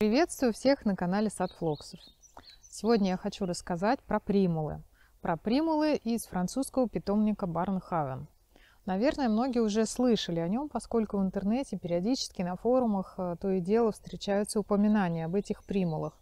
Приветствую всех на канале Сад Садфлоксов. Сегодня я хочу рассказать про примулы. Про примулы из французского питомника Барнхавен. Наверное, многие уже слышали о нем, поскольку в интернете периодически на форумах э, то и дело встречаются упоминания об этих примулах.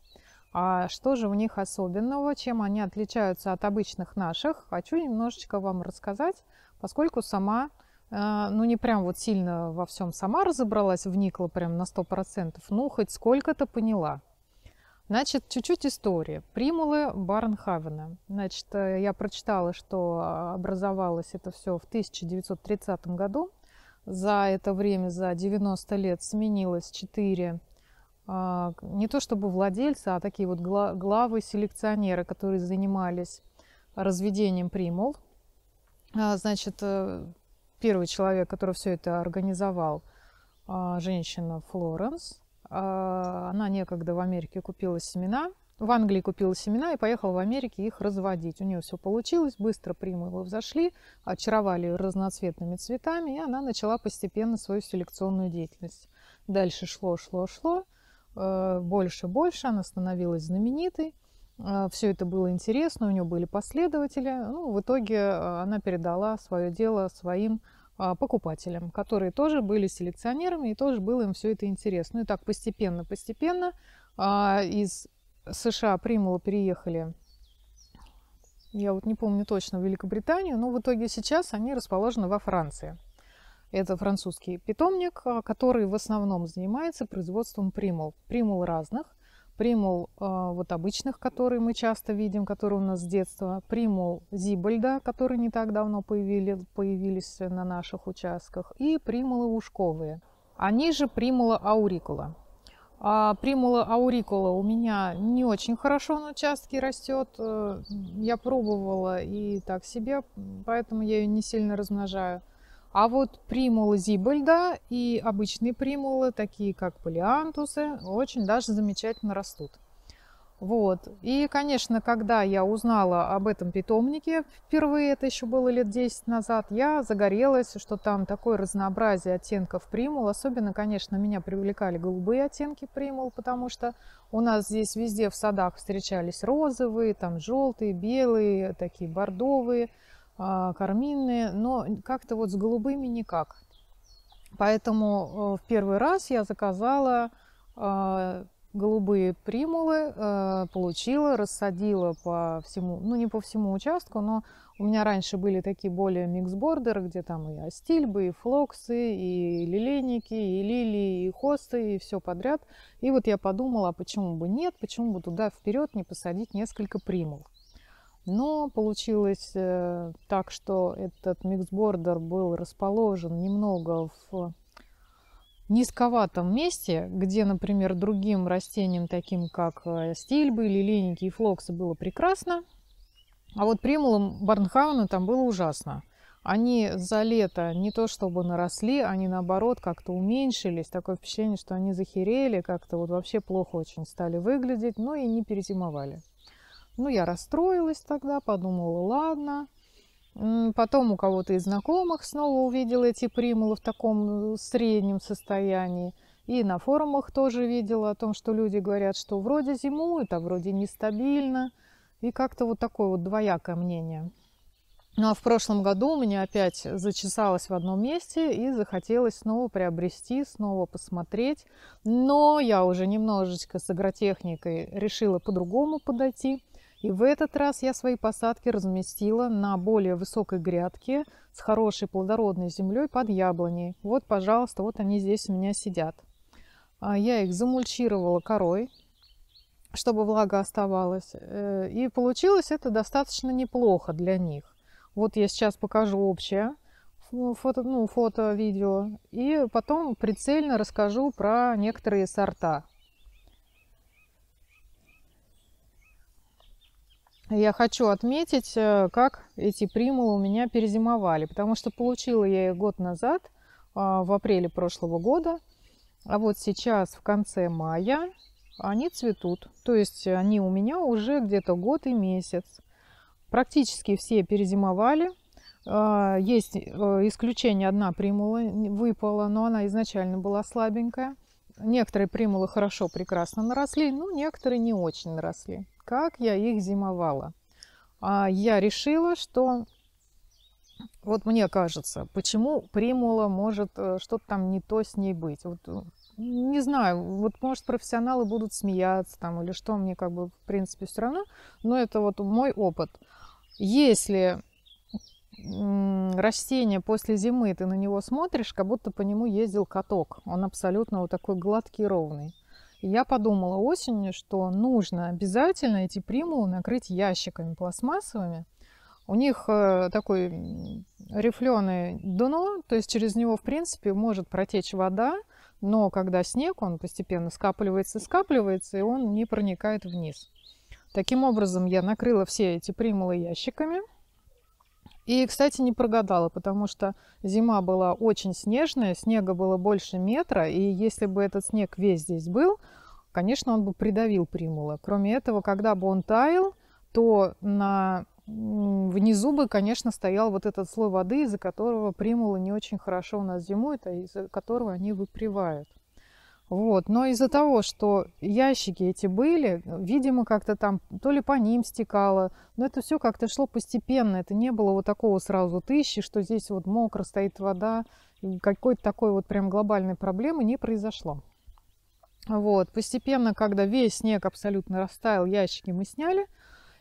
А что же у них особенного, чем они отличаются от обычных наших, хочу немножечко вам рассказать, поскольку сама а, ну, не прям вот сильно во всем сама разобралась, вникла прям на 100%, ну, хоть сколько-то поняла. Значит, чуть-чуть истории. Примулы Барнхавена. Значит, э, я прочитала, что образовалось это все в 1930 году. За это время, за 90 лет, сменилось 4 а, не то чтобы владельца, а такие вот главы селекционеры, которые занимались разведением примул. А, значит, э, первый человек, который все это организовал, а, женщина Флоренс. А, она некогда в Америке купила семена, в Англии купила семена и поехала в Америке их разводить. У нее все получилось, быстро примулы взошли, очаровали ее разноцветными цветами, и она начала постепенно свою селекционную деятельность. Дальше шло, шло, шло, э, больше, больше, она становилась знаменитой. Э, все это было интересно, у нее были последователи. Ну, в итоге э, она передала свое дело своим а, покупателям, которые тоже были селекционерами и тоже было им все это интересно. Ну и так постепенно, постепенно а, из США Примула переехали, я вот не помню точно, в Великобританию, но в итоге сейчас они расположены во Франции. Это французский питомник, а, который в основном занимается производством примул. Примул разных примул а, вот обычных, которые мы часто видим, которые у нас с детства, примул Зибальда, которые не так давно появили, появились на наших участках, и примулы ушковые. Они же примула аурикула. А примула аурикула у меня не очень хорошо на участке растет. Э, я пробовала и так себе, поэтому я ее не сильно размножаю. А вот примулы Зибальда и обычные примулы, такие как палеантусы, очень даже замечательно растут. Вот. И, конечно, когда я узнала об этом питомнике, впервые это еще было лет 10 назад, я загорелась, что там такое разнообразие оттенков примул. Особенно, конечно, меня привлекали голубые оттенки примул, потому что у нас здесь везде в садах встречались розовые, там желтые, белые, такие бордовые. А, карминные, но как-то вот с голубыми никак. Поэтому э, в первый раз я заказала а, голубые примулы, э, получила, рассадила по всему, ну не по всему участку, но у меня раньше были такие более миксбордеры, где там и астильбы, и флоксы, и лилейники, и лилии, и хосты, и все подряд. И вот я подумала, а почему бы нет, почему бы туда вперед не посадить несколько примул. Но получилось э, так, что этот миксбордер был расположен немного в низковатом месте, где, например, другим растениям, таким как э, стильбы, лилейники и флоксы, было прекрасно, а вот примулам Барнхауна там было ужасно. Они за лето не то чтобы наросли, они наоборот как-то уменьшились. Такое впечатление, что они захерели, как-то вот вообще плохо очень стали выглядеть, но и не перезимовали. Ну, я расстроилась тогда, подумала, ладно. Потом у кого-то из знакомых снова увидела эти примулы в таком э, среднем состоянии. И на форумах тоже видела о том, что люди говорят, что вроде зимуют, а вроде нестабильно. И как-то вот такое вот двоякое мнение. Ну а в прошлом году у меня опять зачесалось в одном месте и захотелось снова приобрести, снова посмотреть. Но я уже немножечко с агротехникой решила по-другому подойти. И в этот раз я свои посадки разместила на более высокой грядке с хорошей плодородной землей под яблоней. Вот, пожалуйста, вот они здесь у меня сидят. А, я их замульчировала корой, чтобы влага оставалась. Э, и получилось это достаточно неплохо для них. Вот я сейчас покажу общее фото, ну, фото, видео. И потом прицельно расскажу про некоторые сорта. я хочу отметить, э, как эти примулы у меня перезимовали, потому что получила я их год назад, а, в апреле прошлого года, а вот сейчас в конце мая они цветут, то есть они у меня уже где-то год и месяц. Практически все перезимовали, а, есть э, исключение, одна примула выпала, но она изначально была слабенькая. Некоторые примулы хорошо, прекрасно наросли, но некоторые не очень наросли. Как я их зимовала? А я решила, что вот мне кажется, почему примула может э, что-то там не то с ней быть. Вот, э, не знаю, вот может профессионалы будут смеяться там или что, мне как бы в принципе все равно, но это вот мой опыт. Если растение после зимы, ты на него смотришь, как будто по нему ездил каток. Он абсолютно вот такой гладкий, ровный. И я подумала осенью, что нужно обязательно эти примулы накрыть ящиками пластмассовыми. У них э, такой рифленое дно, то есть через него, в принципе, может протечь вода, но когда снег, он постепенно скапливается, скапливается, и он не проникает вниз. Таким образом, я накрыла все эти примулы ящиками – и, кстати, не прогадала, потому что зима была очень снежная, снега было больше метра, и если бы этот снег весь здесь был, конечно, он бы придавил примулы. Кроме этого, когда бы он таял, то на внизу бы, конечно, стоял вот этот слой воды, из-за которого примулы не очень хорошо у нас зимуют, а из-за которого они выпривают. Вот. Но из-за того, что ящики эти были, видимо, как-то там то ли по ним стекало, но это все как-то шло постепенно. Это не было вот такого сразу тысячи, что здесь вот мокро стоит вода. Какой-то такой вот прям глобальной проблемы не произошло. Вот. Постепенно, когда весь снег абсолютно растаял, ящики мы сняли –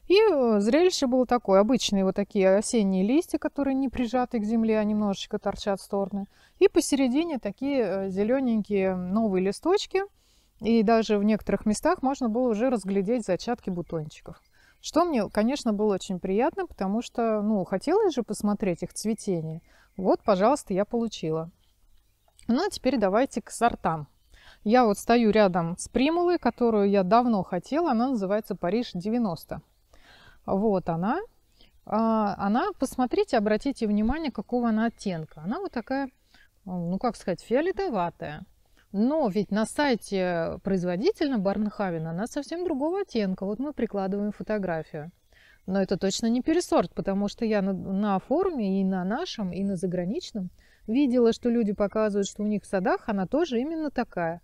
и э, зрелище было такое. Обычные вот такие осенние листья, которые не прижаты к земле, а немножечко торчат в стороны. И посередине такие э, зелененькие новые листочки. И даже в некоторых местах можно было уже разглядеть зачатки бутончиков. Что мне, конечно, было очень приятно, потому что, ну, хотелось же посмотреть их цветение. Вот, пожалуйста, я получила. Ну, а теперь давайте к сортам. Я вот стою рядом с примулой, которую я давно хотела. Она называется «Париж 90». Вот она. А, она, посмотрите, обратите внимание, какого она оттенка. Она вот такая, ну как сказать, фиолетоватая. Но ведь на сайте производителя Барнхавена она совсем другого оттенка. Вот мы прикладываем фотографию. Но это точно не пересорт, потому что я на, на форуме и на нашем, и на заграничном видела, что люди показывают, что у них в садах она тоже именно такая.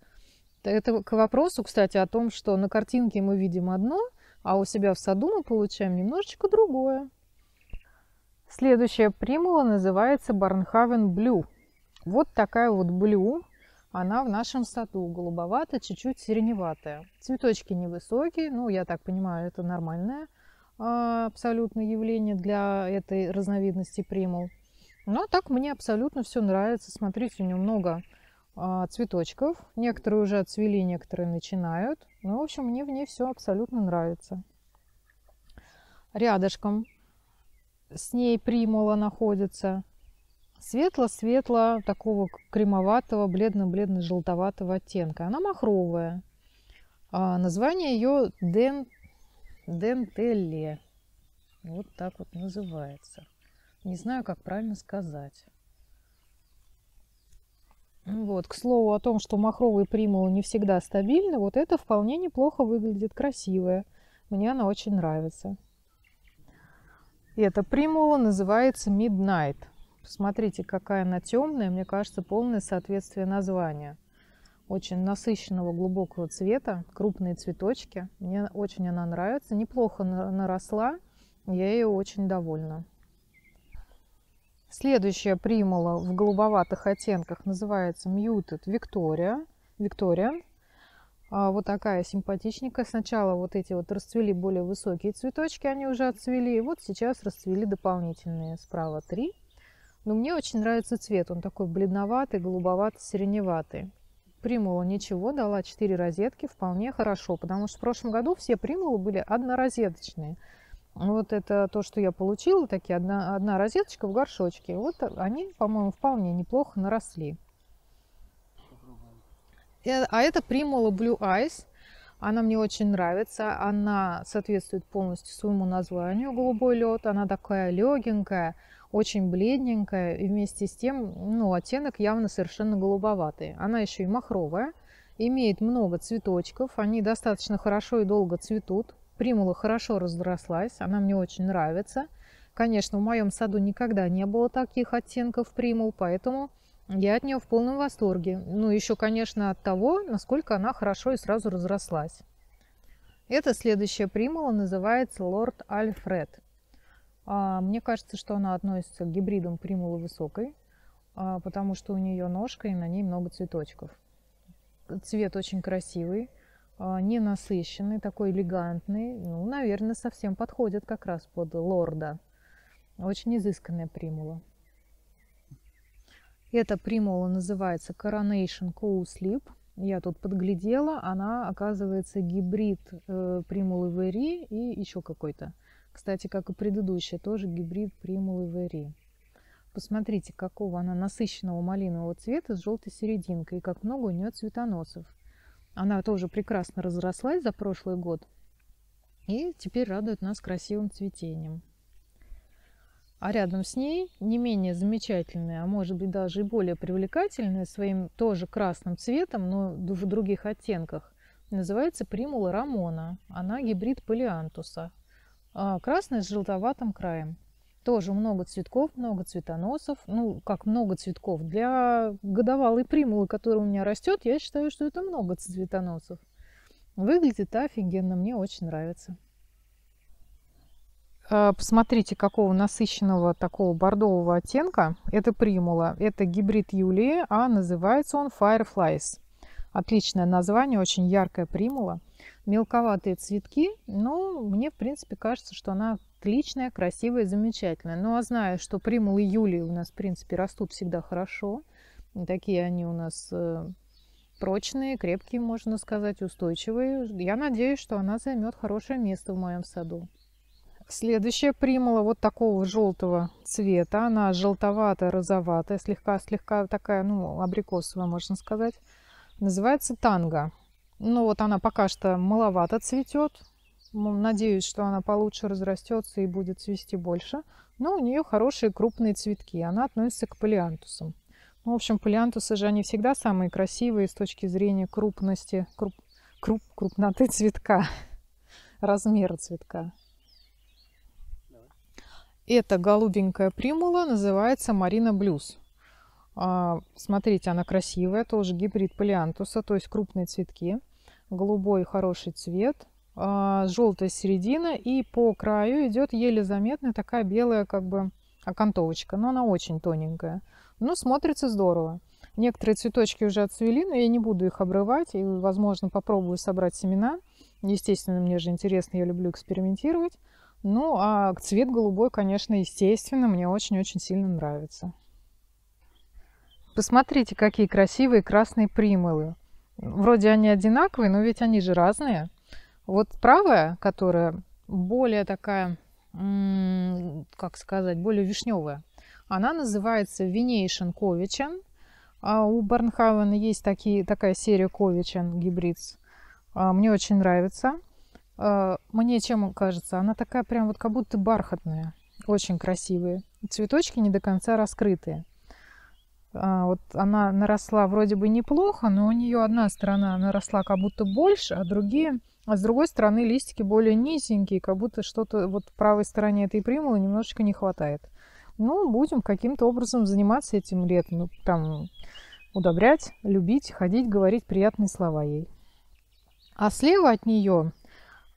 Это к вопросу, кстати, о том, что на картинке мы видим одно – а у себя в саду мы получаем немножечко другое. Следующая примула называется Барнхавен Блю. Вот такая вот блю, она в нашем саду голубоватая, чуть-чуть сиреневатая. Цветочки невысокие, ну, я так понимаю, это нормальное а, абсолютно явление для этой разновидности примул. Но так мне абсолютно все нравится. Смотрите, у него много а, цветочков. Некоторые уже отцвели, некоторые начинают. Ну, в общем, мне в ней все абсолютно нравится. Рядышком с ней примула находится. Светло-светло, такого кремоватого, бледно-бледно-желтоватого оттенка. Она махровая. А название ее ден... Дентелле. Вот так вот называется. Не знаю, как правильно сказать. Вот, к слову о том, что махровые примулы не всегда стабильны, вот это вполне неплохо выглядит красивая. Мне она очень нравится. И эта примула называется Midnight. Посмотрите, какая она темная. Мне кажется, полное соответствие названия. Очень насыщенного глубокого цвета, крупные цветочки. Мне очень она нравится. Неплохо наросла. Я ее очень довольна. Следующая примула в голубоватых оттенках называется Muted Victoria. Victoria. Вот такая симпатичненькая. Сначала вот эти вот расцвели более высокие цветочки, они уже отцвели. вот сейчас расцвели дополнительные. Справа три. Но мне очень нравится цвет. Он такой бледноватый, голубоватый-сиреневатый. Примула ничего, дала 4 розетки, вполне хорошо. Потому что в прошлом году все примулы были однорозеточные. Вот это то, что я получила, такие одна, одна розеточка в горшочке. Вот они, по-моему, вполне неплохо наросли. Э, а это Primula Blue Eyes. Она мне очень нравится. Она соответствует полностью своему названию «Голубой лед». Она такая легенькая, очень бледненькая. И вместе с тем, ну, оттенок явно совершенно голубоватый. Она еще и махровая. Имеет много цветочков. Они достаточно хорошо и долго цветут примула хорошо разрослась, она мне очень нравится. Конечно, в моем саду никогда не было таких оттенков примул, поэтому я от нее в полном восторге. Ну, еще, конечно, от того, насколько она хорошо и сразу разрослась. Эта следующая примула называется Лорд Альфред. А, мне кажется, что она относится к гибридам примулы высокой, а, потому что у нее ножка и на ней много цветочков. Цвет очень красивый. А, ненасыщенный, такой элегантный, ну, наверное, совсем подходит как раз под лорда. Очень изысканная примула. Эта примула называется Coronation Cowslip. Я тут подглядела, она оказывается гибрид э, примулы Вери и еще какой-то. Кстати, как и предыдущая, тоже гибрид примулы Вери. Посмотрите, какого она насыщенного малинового цвета с желтой серединкой и как много у нее цветоносов. Она тоже прекрасно разрослась за прошлый год и теперь радует нас красивым цветением. А рядом с ней не менее замечательная, а может быть даже и более привлекательная своим тоже красным цветом, но в других оттенках, называется примула рамона. Она гибрид палеантуса. А красная с желтоватым краем. Тоже много цветков, много цветоносов. Ну, как много цветков. Для годовалой примулы, которая у меня растет, я считаю, что это много цветоносов. Выглядит офигенно, мне очень нравится. А, посмотрите, какого насыщенного такого бордового оттенка. Это примула. Это гибрид Юлии, а называется он Fireflies. Отличное название, очень яркая примула. Мелковатые цветки, но ну, мне, в принципе, кажется, что она отличная, красивая, замечательная. Ну, а зная, что примулы Юлии у нас, в принципе, растут всегда хорошо, такие они у нас э, прочные, крепкие, можно сказать, устойчивые. Я надеюсь, что она займет хорошее место в моем саду. Следующая примула вот такого желтого цвета. Она желтовато-розоватая, слегка-слегка такая, ну, абрикосовая, можно сказать. Называется танго. Ну, вот она пока что маловато цветет. Надеюсь, что она получше разрастется и будет цвести больше. Но у нее хорошие крупные цветки. Она относится к палеантусам. Ну, в общем, палеантусы же они всегда самые красивые с точки зрения крупности, круп, круп, крупноты цветка, размера цветка. Эта голубенькая примула называется Марина Блюз. А, смотрите, она красивая, тоже гибрид палеантуса, то есть крупные цветки. Голубой хороший цвет, а, желтая середина и по краю идет еле заметная такая белая как бы окантовочка, но она очень тоненькая. но ну, смотрится здорово. Некоторые цветочки уже отцвели, но я не буду их обрывать и, возможно, попробую собрать семена. Естественно, мне же интересно, я люблю экспериментировать. Ну, а цвет голубой, конечно, естественно, мне очень-очень сильно нравится. Посмотрите, какие красивые красные примылы. Вроде они одинаковые, но ведь они же разные. Вот правая, которая более такая, как сказать, более вишневая, она называется Винейшен Ковичен. А у Барнхавена есть такие, такая серия Ковичен гибридс. А, мне очень нравится. А, мне чем кажется? Она такая прям вот как будто бархатная. Очень красивые. Цветочки не до конца раскрытые. А, вот она наросла вроде бы неплохо, но у нее одна сторона наросла как будто больше, а другие а с другой стороны, листики более низенькие, как будто что-то вот в правой стороне этой примулы немножечко не хватает. Ну, будем каким-то образом заниматься этим летом. Ну, там, удобрять, любить, ходить, говорить приятные слова ей. А слева от нее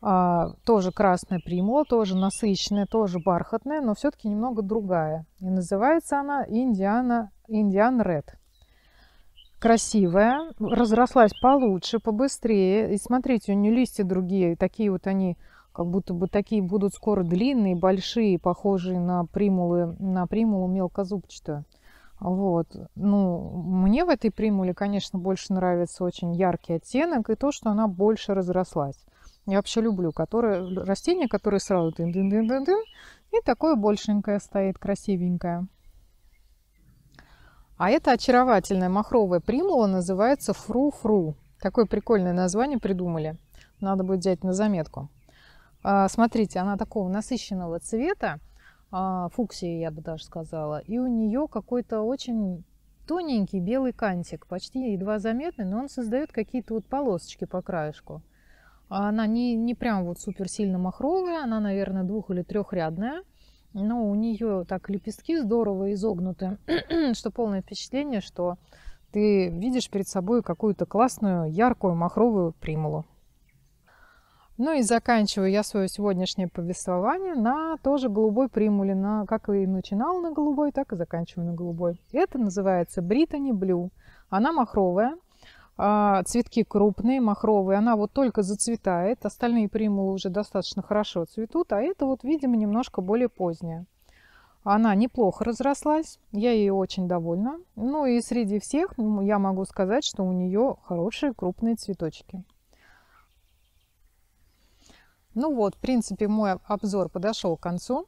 а, тоже красная примула, тоже насыщенная, тоже бархатная, но все-таки немного другая. И называется она Индиана, Индиан Ред красивая, разрослась получше, побыстрее. И смотрите, у нее листья другие, такие вот они, как будто бы такие будут скоро длинные, большие, похожие на примулы, на примулу мелкозубчатую. Вот. Ну, мне в этой примуле, конечно, больше нравится очень яркий оттенок и то, что она больше разрослась. Я вообще люблю которые, растения, которые сразу дын дын дын дын дын и такое большенькое стоит, красивенькое. А это очаровательная махровая примула называется фру-фру. Такое прикольное название придумали. Надо будет взять на заметку. А, смотрите, она такого насыщенного цвета, а, фуксии, я бы даже сказала. И у нее какой-то очень тоненький белый кантик, почти едва заметный, но он создает какие-то вот полосочки по краешку. А она не, не прям вот супер сильно махровая, она, наверное, двух- или трехрядная – но ну, у нее так лепестки здорово изогнуты, что полное впечатление, что ты видишь перед собой какую-то классную, яркую, махровую примулу. Ну и заканчиваю я свое сегодняшнее повествование на тоже голубой примуле. На, как и начинал на голубой, так и заканчиваю на голубой. Это называется Британи Блю. Она махровая, а, цветки крупные, махровые, она вот только зацветает, остальные примулы уже достаточно хорошо цветут, а это вот, видимо, немножко более поздняя. Она неплохо разрослась, я ей очень довольна. Ну и среди всех ну, я могу сказать, что у нее хорошие крупные цветочки. Ну вот, в принципе, мой обзор подошел к концу.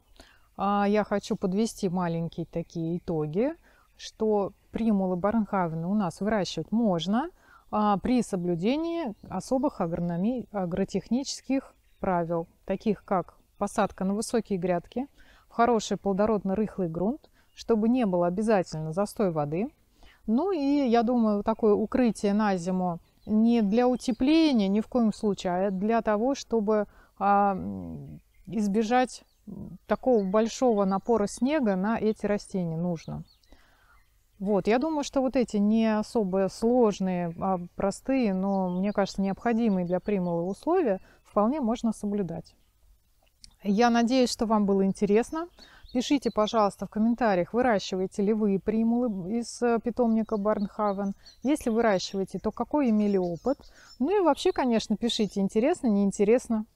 А, я хочу подвести маленькие такие итоги, что примулы Барнхавена у нас выращивать можно – а, при соблюдении особых агрономи... агротехнических правил, таких как посадка на высокие грядки, в хороший плодородно-рыхлый грунт, чтобы не было обязательно застой воды. Ну и, я думаю, такое укрытие на зиму не для утепления ни в коем случае, а для того, чтобы а, избежать такого большого напора снега на эти растения нужно. Вот, я думаю, что вот эти не особо сложные, а простые, но, мне кажется, необходимые для примулы условия вполне можно соблюдать. Я надеюсь, что вам было интересно. Пишите, пожалуйста, в комментариях, выращиваете ли вы примулы из э, питомника Барнхавен. Если выращиваете, то какой имели опыт. Ну и вообще, конечно, пишите, интересно, неинтересно.